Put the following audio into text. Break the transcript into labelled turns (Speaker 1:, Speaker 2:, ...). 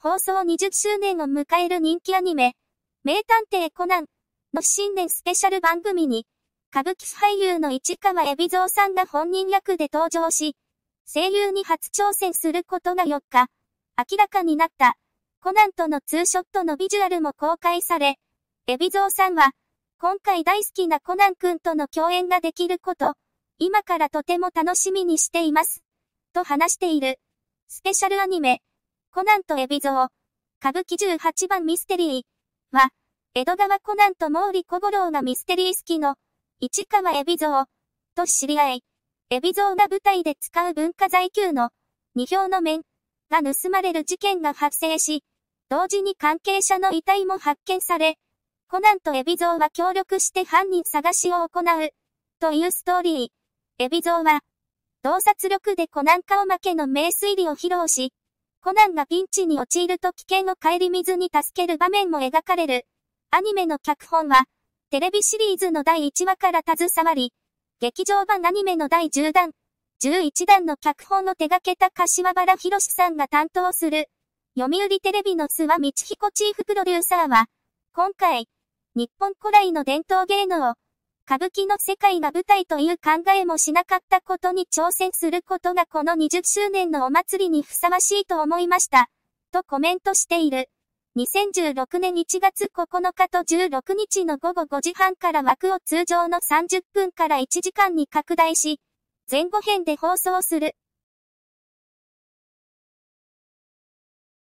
Speaker 1: 放送20周年を迎える人気アニメ、名探偵コナンの新年スペシャル番組に、歌舞伎俳優の市川海老蔵さんが本人役で登場し、声優に初挑戦することが4日、明らかになった、コナンとのツーショットのビジュアルも公開され、海老蔵さんは、今回大好きなコナンくんとの共演ができること、今からとても楽しみにしています、と話している。スペシャルアニメ、コナンとエビゾー、歌舞伎18番ミステリーは、江戸川コナンと毛利小五郎がミステリー好きの、市川エビゾー、と知り合い、エビゾーが舞台で使う文化財級の、二票の面、が盗まれる事件が発生し、同時に関係者の遺体も発見され、コナンとエビゾーは協力して犯人探しを行う、というストーリー。エビゾーは、洞察力でコナン顔負けの名推理を披露し、コナンがピンチに陥ると危険を顧みずに助ける場面も描かれる。アニメの脚本は、テレビシリーズの第1話から携わり、劇場版アニメの第10弾、11弾の脚本を手掛けた柏原博さんが担当する、読売テレビの諏訪道彦チーフプロデューサーは、今回、日本古来の伝統芸能、を、歌舞伎の世界が舞台という考えもしなかったことに挑戦することがこの20周年のお祭りにふさわしいと思いました。とコメントしている。2016年1月9日と16日の午後5時半から枠を通常の30分から1時間に拡大し、前後編で放送する。